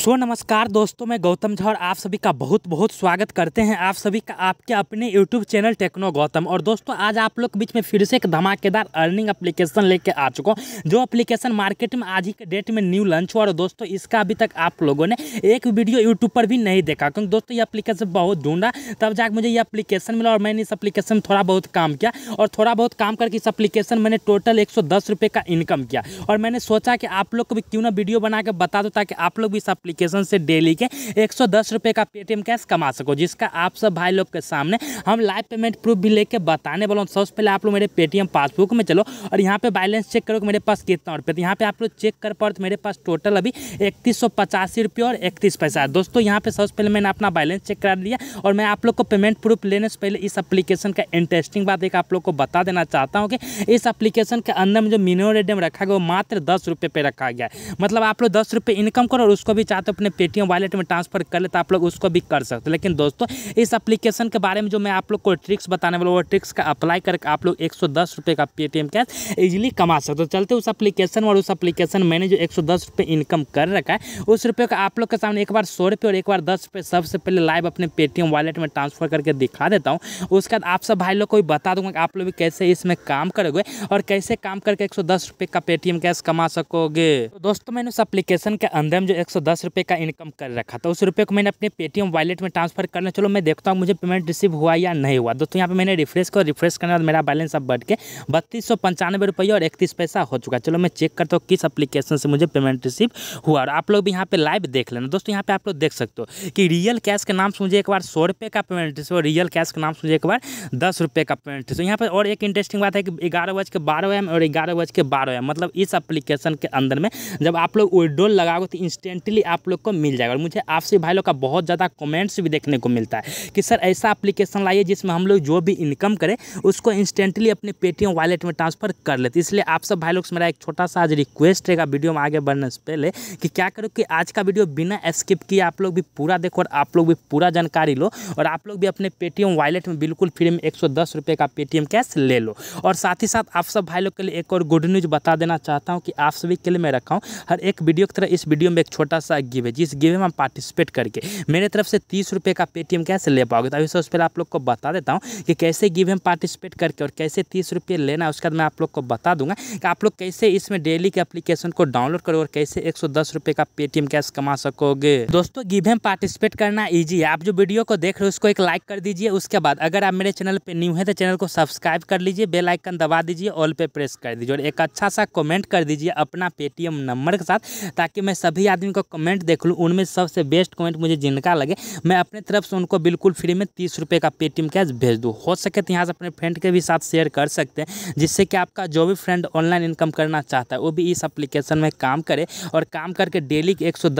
सो so, नमस्कार दोस्तों मैं गौतम झा और आप सभी का बहुत बहुत स्वागत करते हैं आप सभी का आपके अपने YouTube चैनल टेक्नो गौतम और दोस्तों आज आप लोग के बीच में फिर से एक धमाकेदार अर्निंग एप्लीकेशन लेके आ चुका हूँ जो एप्लीकेशन मार्केट में आज ही के डेट में न्यू लॉन्च हुआ और दोस्तों इसका अभी तक आप लोगों ने एक वीडियो यूट्यूब पर भी नहीं देखा क्योंकि दोस्तों ये अप्लीकेशन बहुत ढूंढा तब जाकर मुझे ये अप्लीकेशन मिला और मैंने इस अप्लीकेशन में थोड़ा बहुत काम किया और थोड़ा बहुत काम करके इस अप्लीकेशन मैंने टोटल एक का इनकम किया और मैंने सोचा कि आप लोग को भी क्यों ना वीडियो बना के बता दो ताकि आप लोग भी इस एप्लीकेशन से डेली के एक सौ का पेटीएम कैश कमा सको जिसका आप सब भाई लोग के सामने हम लाइव पेमेंट प्रूफ भी लेके बताने वाला हूँ सबसे पहले आप लोग मेरे पेटीएम पासबुक में चलो और यहाँ पे बैलेंस चेक करो कि मेरे पास कितना रुपये यहाँ पे आप लोग चेक कर पाओ तो मेरे पास टोटल अभी इकतीस रुपये और इकतीस पैसा दोस्तों यहाँ पे सबसे पहले मैंने अपना बैलेंस चेक करा लिया और मैं आप लोग को पेमेंट प्रूफ लेने से पहले इस अपलीकेशन का इंटरेस्टिंग बात एक आप लोग को बता देना चाहता हूँ कि इस अपलीकेशन के अंदर में जो मिनिमम रेडियम रखा गया वो मात्र दस रुपये पे रखा गया है मतलब आप लोग दस रुपये इनकम करो और उसको भी चार चाहते हो अपने पेटीएम वॉलेट में ट्रांसफर कर ले तो आप लोग उसको भी कर सकते हो लेकिन दोस्तों इस एप्लीकेशन के बारे में जो मैं आप लोग को ट्रिक्स बताने वाला हूँ वो ट्रिक्स का अप्लाई करके आप लोग एक का पेटीएम कैश ईजिली कमा सकते हो तो चलते उस एप्लीकेशन और उस एप्लीकेशन मैंने जो एक इनकम कर रखा है उस रुपये का आप लोग के सामने एक बार सौ रुपये और एक बार दस रुपये सबसे पहले लाइव अपने पेटीएम वॉलेट में ट्रांसफर करके दिखा देता हूँ उसके बाद आप सब भाई लोग को भी बता दूंगा कि आप लोग भी कैसे इसमें काम करोगे और कैसे काम करके एक सौ का पेटीएम कैश कमा सकोगे तो दोस्तों मैंने उस एप्लीकेशन के अंदर में जो एक सौ रुपये का इनकम कर रखा था उस रुपये को मैंने अपने पेटीएम वॉलेट में ट्रांसफर करना चलो मैं देखता हूँ मुझे पेमेंट रिसीव हुआ या नहीं हुआ दोस्तों यहाँ पे मैंने रिफ्रेश कर रिफ्रेश करने बाद मेरा बैलेंस अब बढ़ के बत्तीस सौ पंचानवे रुपये और इकतीस पैसा हो चुका चलो मैं चेक करता हूँ किस अप्लीकेशन से मुझे पेमेंट रिसीव हुआ और आप लोग भी यहाँ पर लाइव देख लेना दोस्तों यहाँ पर आप लोग देख सकते हो कि रियल कैश के नाम से मुझे एक बार सौ का पेमेंट रिसीव और रियल कैश के नाम से मुझे एक बार दस का पेमेंट रिसीव यहाँ पर और एक इंटरेस्टिंग बात है कि ग्यारह बज के बारह एम और ग्यारह बज के बारह एम मतलब इस अप्लीकेशन के अंदर में जब आप लोग विड्रोल लगाओगे तो इंस्टेंटली आप लोग को मिल जाएगा और मुझे आपसे भाई लोग का बहुत ज़्यादा कमेंट्स भी देखने को मिलता है कि सर ऐसा एप्लीकेशन लाइए जिसमें हम लोग जो भी इनकम करें उसको इंस्टेंटली अपने पेटीएम वॉलेट में ट्रांसफर कर लेते इसलिए आप सब भाई लोग से मेरा एक छोटा सा आज रिक्वेस्ट रहेगा वीडियो में आगे बढ़ने से पहले कि क्या करो कि आज का वीडियो बिना स्किप किए आप लोग भी पूरा देखो और आप लोग भी पूरा जानकारी लो और आप लोग भी अपने पेटीएम वॉलेट में बिल्कुल फ्री में एक का पेटीएम कैश ले लो और साथ ही साथ आप सब भाई लोग के लिए एक और गुड न्यूज़ बता देना चाहता हूँ कि आप सभी के लिए मैं रखा हूँ हर एक वीडियो की तरह इस वीडियो में एक छोटा सा का गिव है जिस गिव में पार्टिसिपेट करके मेरे तरफ से तीस रुपये का पेटीएम कैसे ले पाओगे तो अभी सबसे पहले आप लोग को बता देता हूँ कि कैसे गिव में पार्टिसिपेट करके और कैसे तीस रुपये लेना है उसके बाद मैं आप लोग को बता दूंगा कि आप लोग कैसे इसमें डेली के अप्लीकेशन को डाउनलोड करो और कैसे एक रुपए का पेटीएम कैश कमा सकोगे दोस्तों गिव में पार्टिसिपेट करना ईजी है आप जो वीडियो को देख रहे हो उसको एक लाइक कर दीजिए उसके बाद अगर आप मेरे चैनल पर न्यू है तो चैनल को सब्सक्राइब कर लीजिए बेलाइकन दबा दीजिए ऑल पे प्रेस कर दीजिए और एक अच्छा सा कॉमेंट कर दीजिए अपना पेटीएम नंबर के साथ ताकि मैं सभी आदमी को कमेंट कमेंट देख लूँ उनमें सबसे बेस्ट कमेंट मुझे जिनका लगे मैं अपने तरफ से उनको बिल्कुल फ्री में तीस रुपये का पेटीएम कैश भेज दूँ हो सके तो यहाँ से अपने फ्रेंड के भी साथ शेयर कर सकते हैं जिससे कि आपका जो भी फ्रेंड ऑनलाइन इनकम करना चाहता है वो भी इस अप्लीकेशन में काम करे और काम करके डेली एक सौ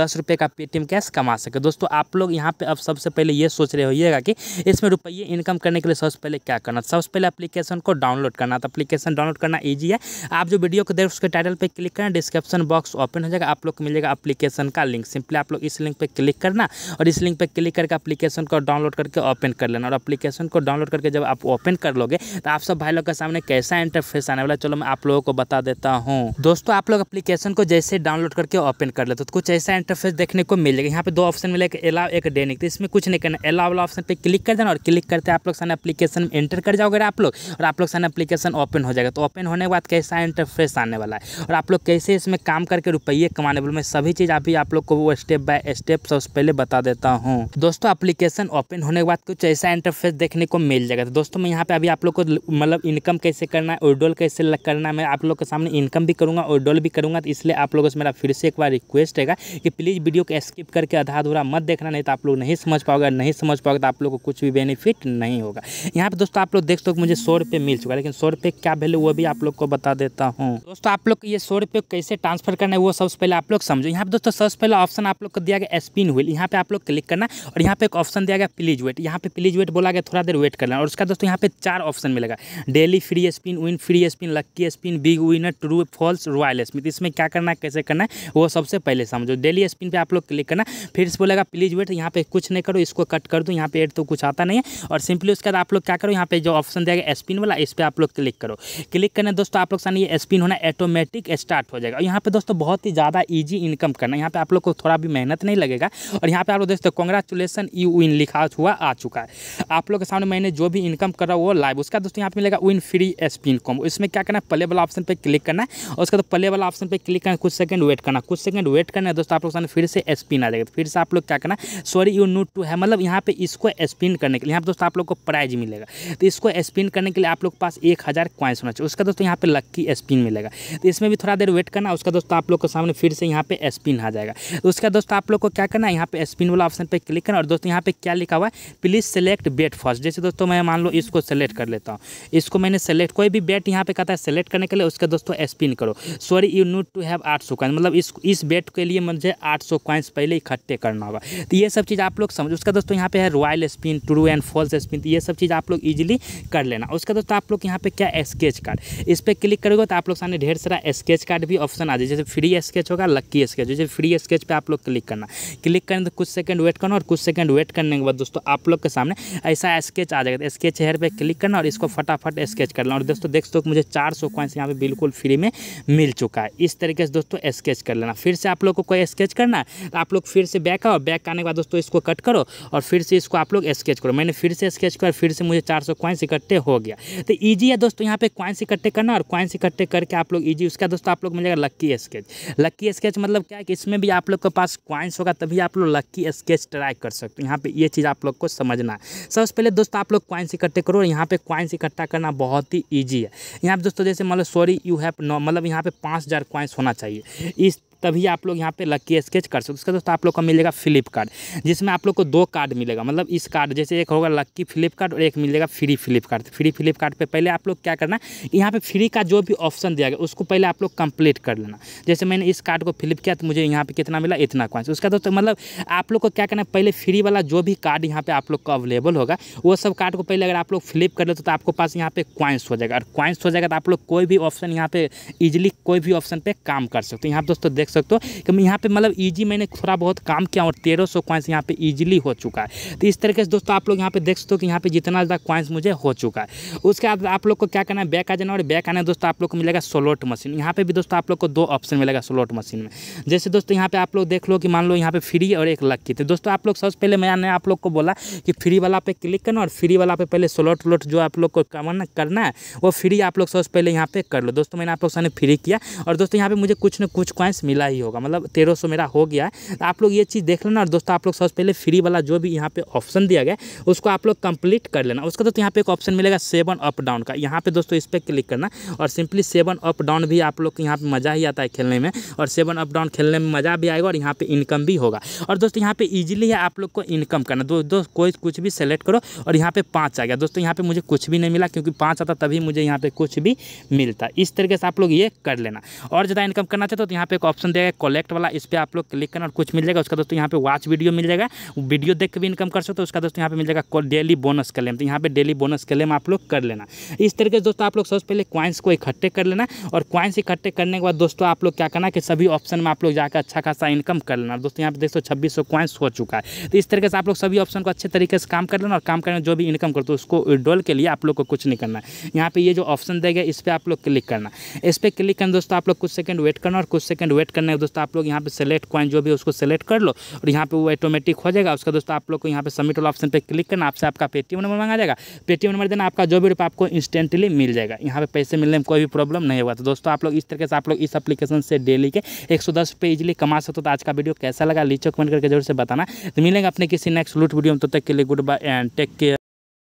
का पेटीएम कैश कमा सके दोस्तों आप लोग यहाँ पर अब सबसे पहले ये सोच रहे होइएगा कि इसमें रुपये इनकम करने के लिए सबसे पहले क्या करना सबसे पहले अप्लीकेशन को डाउनलोड करना तो अप्लीकेशन डाउनलोड करना ईजी है आप जो वीडियो को देख उसके टाइटल पर क्लिक करें डिस्क्रिप्शन बॉक्स ओपन हो जाएगा आप लोग को मिलेगा अप्लीकेशन का लिंक लिंक सिंपली आप लोग इस लिंक पर क्लिक करना और इस लिंक पर क्लिक करके अपलीकेशन को डाउनलोड करके ओपन कर लेना और अपलीकेशन को डाउनलोड करके जब आप ओपन कर लोगे तो आप सब भाई लोग के सामने कैसा इंटरफेस आने वाला चलो मैं आप लोगों को बता देता हूँ दोस्तों आप लोग अप्लीकेशन को जैसे डाउनलोड करके ओपन कर लेते तो कुछ ऐसा इंटरफेस देखने को मिल जाएगा यहाँ पे दो ऑप्शन मिलेगा एला एक डेनिक तो इसमें कुछ नहीं करना एला वाला ऑप्शन पे क्लिक कर देना और क्लिक करते आप लोग सामने अपलीकेशन एंटर कर जाओगे आप लोग और आप लोग सामने अपलीकेशन ओपन हो जाएगा तो ओपन होने के बाद कैसा इंटरफेस आने वाला है और आप लोग कैसे इसमें काम करके रुपये कमाने वाले मैं सभी चीज़ अभी आप लोग आपको वो स्टेप बाय स्टेप सबसे पहले बता देता हूँ दोस्तों एप्लीकेशन ओपन होने के बाद कुछ ऐसा इंटरफेस देखने को मिल जाएगा तो दोस्तों मैं यहाँ पे अभी आप लोग को मतलब इनकम कैसे करना है ओडोल कैसे करना मैं आप लोग के सामने इनकम भी करूँगा ओडोल भी करूँगा तो इसलिए आप लोगों से मेरा फिर से एक बार रिक्वेस्ट है कि प्लीज़ वीडियो को स्किप करके आधा अधूरा मत देखना नहीं तो आप लोग नहीं समझ पाओगे नहीं समझ पाओगे तो आप लोग को कुछ भी बेनिफिट नहीं होगा यहाँ पर दोस्तों आप लोग देख सकते मुझे सौ रुपये मिल चुका लेकिन सौ रुपये क्या वैल्यू वो भी आप लोग को बता देता हूँ दोस्तों आप लोग ये सौ रुपये कैसे ट्रांसफर करना है वो सबसे पहले आप लोग समझो यहाँ पर दोस्तों सबसे पहले का ऑप्शन आप लोग को दिया गया स्पिन व्हील यहाँ पे आप लोग क्लिक करना और यहाँ पे एक ऑप्शन दिया गया प्लीज वेट यहाँ पे प्लीज वेट बोला गया थोड़ा देर वेट करना और उसका दोस्तों यहाँ पे चार ऑप्शन मिलेगा daily free spin win free spin lucky spin big winner true false royal smith इसमें क्या करना है कैसे करना है वो सबसे पहले समझो डेली स्पिन पर आप लोग क्लिक करना फिर से बोलेगा प्लीज वेट यहाँ पे कुछ नहीं करो इसको कट कर दो यहाँ पे एड तो कुछ आता नहीं है और सिंपली उसके बाद आप लोग क्या करो यहाँ पे जो ऑप्शन दिया गया स्पिन वाला इस पर आप लोग क्लिक करो क्लिक करना दोस्तों आप लोग सामने ये स्पिन होना ऑटोमेटिक स्टार्ट हो जाएगा और यहाँ पे दोस्तों बहुत ही ज़्यादा ईजी इनकम करना यहाँ पे आप लोग को आपको थोड़ा भी मेहनत नहीं लगेगा और यहाँ पे आप लोग देखते कॉन्ग्रेचुलेसन यू विन लिखा हुआ आ चुका है आप लोग के सामने मैंने जो भी इनकम कर रहा हूँ वो लाइव उसका दोस्तों यहाँ पे मिलेगा विन फ्री स्पिन कॉम इसमें क्या करना है प्ले वाला ऑप्शन पर क्लिक करना है और उसका तो प्ले वाला ऑप्शन पर क्लिक करना कुछ सेकंड वेट करना कुछ सेकंड वेट करना है दोस्तों आप लोग सामने फिर से स्पिन आ जाएगा फिर से आप लोग क्या करना सॉरी यू नोट टू है मतलब यहाँ पे इसको स्पिन करने के लिए यहाँ पर दोस्तों आप लोग को प्राइज मिलेगा तो इसको स्पिन करने के लिए आप लोग पास एक हज़ार क्वाइंस होना चाहिए उसका दोस्तों यहाँ पे लक्की स्पिन मिलेगा तो इसमें भी थोड़ा देर वेट करना उसका दोस्तों आप लोग के सामने फिर से यहाँ पे स्पिन आ जाएगा तो उसका दोस्तों आप लोग को क्या करना है यहाँ पे स्पिन वाला ऑप्शन पर क्लिक करना और दोस्तों यहाँ पे क्या लिखा हुआ है प्लीज़ सेलेक्ट बेट फर्स्ट जैसे दोस्तों मैं मान लो इसको सेलेक्ट कर लेता हूँ इसको मैंने सेलेक्ट कोई भी बेट यहाँ पे कहता है सेलेक्ट करने के लिए उसका दोस्तों स्पिन करो sorry you need to have आठ सौ कॉइन मतलब इस इस बेट के लिए मुझे आठ सौ कॉइन्स पहले इकट्ठे करना होगा तो ये सब चीज़ आप लोग समझ उसका दोस्तों यहाँ पे है royal spin true and false spin ये सब चीज़ आप लोग ईजिली कर लेना उसका दोस्तों आप लोग यहाँ पे क्या स्केच कार्ड इस पर क्लिक करोगे तो आप लोग सामने ढेर सारा स्केच कार्ड भी ऑप्शन आ जाए जैसे फ्री स्केच होगा लक्की स्केच जैसे फ्री स्केच पेज पे आप लोग क्लिक करना क्लिक करने तो कुछ सेकंड वेट करना और कुछ सेकंड वेट करने के बाद दोस्तों आप लोग के सामने ऐसा स्केच आ जाएगा स्केच हेयर पे क्लिक करना और इसको फटाफट स्केच करना और दोस्तों देख सकते मुझे चार सौ कॉइन्स यहाँ बिल्कुल फ्री में मिल चुका है इस तरीके से दोस्तों स्केच कर लेना फिर से आप लोग को कोई स्केच करना है तो आप लोग फिर से बैक आओ बैक आने के बाद दोस्तों इसको कट करो और फिर से इसको आप लोग स्केच करो मैंने फिर से स्केच कर फिर से मुझे चार सौ क्वाइंस इकट्ठे हो गया तो ईजी है दोस्तों यहाँ पे क्वाइंस इकट्ठे करना और क्वाइंस इकट्ठे करके आप लोग ईजी उसका दोस्तों आप लोग मिलेगा लक्की स्केच लक्की स्केच मतलब क्या है कि इसमें भी आप आप लोग के पास क्वाइंस होगा तभी आप लोग लक्की स्केच ट्राई कर सकते हो यहाँ पे ये चीज़ आप लोग को समझना है सबसे पहले दोस्तों आप लोग क्वाइंस इकट्ठे करो यहाँ पे क्वाइंस इकट्ठा करना बहुत ही ईजी है यहाँ पे दोस्तों जैसे मतलब सॉरी यू हैव नो मतलब यहाँ पे पाँच हज़ार क्वाइंस होना चाहिए इस तभी आप लोग यहाँ पे लकी स्केच कर सकते उसका दोस्तों आप लोग को मिलेगा फ्लिपकार्ट जिसमें आप लोग को दो कार्ड मिलेगा मतलब इस कार्ड जैसे एक होगा लक्की फ्लिपकार्ट और एक मिलेगा फ्री फ्लिपकार्ट फ्री फ्लिपकार्ट पर पहले आप लोग क्या करना यहाँ पर फ्री का जो भी ऑप्शन दिया गया उसको पहले आप लोग कंप्लीट कर लेना जैसे मैंने इस कार्ड को फ्लिप किया तो मुझे यहाँ पर कितना मिला इतना कॉइंस उसका दोस्तों मतलब आप लोग को क्या करना पहले फ्री वाला जो भी कार्ड यहाँ पर आप लोग को अवेलेबल होगा वो सब कार्ड को पहले अगर आप लोग फ्लिप कर लेते तो आपको पास यहाँ पे क्वाइंस हो जाएगा और क्वाइंस हो जाएगा तो आप लोग कोई भी ऑप्शन यहाँ पे इजीली कोई भी ऑप्शन पे काम कर सकते हो यहाँ दोस्तों देख देख सकते हो कि यहाँ पे मतलब इजी मैंने थोड़ा बहुत काम किया और तेरह सौ क्वाइंस यहाँ पे ईजिली हो चुका है तो इस तरीके से दोस्तों आप लोग यहाँ पे देख सकते हो कि यहाँ पे जितना ज़्यादा क्वाइंस मुझे हो चुका है उसके बाद आप लोग को क्या करना है बैक आ जाना और बैक आना दोस्तों आप लोग को मिलेगा सोलोट मशीन यहाँ पर भी दोस्तों आप लोग को दो ऑप्शन मिलेगा सोलोट मशीन में जैसे दोस्तों यहाँ पर आप लोग देख लो कि मान लो यहाँ पे फ्री और एक लक्की तो दोस्तों आप लोग सबसे पहले मैंने आप लोग को बोला कि फ्री वाला पे क्लिक करना और फ्री वाला पे पहले सोलोट वोलोट जो आप लोग को करना है वो फ्री आप लोग सबसे पहले यहाँ पे कर लो दोस्तों मैंने आप लोग सामने फ्री किया और दोस्तों यहाँ पे मुझे कुछ ना कुछ क्वाइंस मिला मिला ही होगा मतलब तेरह सौ मेरा हो गया है तो आप लोग ये चीज़ देख लेना और दोस्तों आप लोग सबसे पहले फ्री वाला जो भी यहाँ पे ऑप्शन दिया गया उसको आप लोग कंप्लीट कर लेना उसका दोस्तों यहाँ पे एक ऑप्शन मिलेगा सेवन अप डाउन का यहाँ पे दोस्तों इस पर क्लिक करना और सिंपली सेवन अप डाउन भी आप लोग यहाँ पर मज़ा ही आता है खेलने में और सेवन अप डाउन खेलने में मज़ा भी आएगा और यहाँ पर इनकम भी होगा और दोस्तों यहाँ पर ईजिली है आप लोग को इनकम करना दो, कोई कुछ भी सेलेक्ट करो और यहाँ पर पाँच आ गया दोस्तों यहाँ पर मुझे कुछ भी नहीं मिला क्योंकि पाँच आता तभी मुझे यहाँ पर कुछ भी मिलता इस तरीके से आप लोग ये कर लेना और ज़्यादा इनकम करना चाहते हो तो यहाँ पर एक ऑप्शन ऑप्शन देगा कलेक्ट वाला इस पर आप लोग क्लिक करना और कुछ मिल जाएगा उसका दोस्तों यहाँ पे वॉच वीडियो मिल जाएगा वीडियो देख के भी इनकम कर सकते हो उसका दोस्तों यहाँ पे मिल जाएगा डेली बोनस क्लेम तो यहाँ पे डेली बोनस क्लेम आप लोग कर लेना इस तरीके से दोस्तों आप लोग सबसे पहले क्वाइंस को इकट्ठे कर लेना और क्वाइंस इकट्ठे करने के बाद दोस्तों आप लोग क्या करना कि सभी ऑप्शन में आप लोग जाकर अच्छा खासा इनकम कर लेना दोस्तों यहाँ पे देख सौ छब्बीस सौ क्वाइंस हो चुका है तो इस तरीके से आप लोग सभी ऑप्शन को अच्छे तरीके से काम कर लेना और काम करना जो भी इनकम करते हो उसको विड्रॉल के लिए आप लोग को कुछ नहीं करना यहाँ पे ये जो ऑप्शन देगा इस पर आप लोग क्लिक करना इस पर क्लिक करना दोस्तों आप लोग कुछ सेकंड वेट करना और कुछ सेकंड वेट करना है दोस्तों आप लोग यहाँ पे सेलेक्ट कॉइन जो भी उसको सेलेक्ट कर लो और यहाँ पे वो ऑटोमेटिक हो जाएगा उसका दोस्तों आप लोग को यहाँ पे सबमिट वाला ऑप्शन पे क्लिक करना आपसे आपका पेटीएम नंबर मांगा जाएगा पेटीएम नंबर देना आपका जो भी रुपये आपको इंस्टेंटली मिल जाएगा यहाँ पे पैसे मिलने में कोई भी प्रॉब्लम नहीं होगा तो दोस्तों आप लोग इस तरीके से आप लोग इस एप्लीकेशन से डेली के एक सौ दस रुपये इजिली कमा सकते हो तो आज का वीडियो कैसा लगा लीचो कमेंट करके जरूर से बताना तो मिलेंगे अपने किसी नेक्स्ट लूट वीडियो में तो तक के लिए goodbye and take care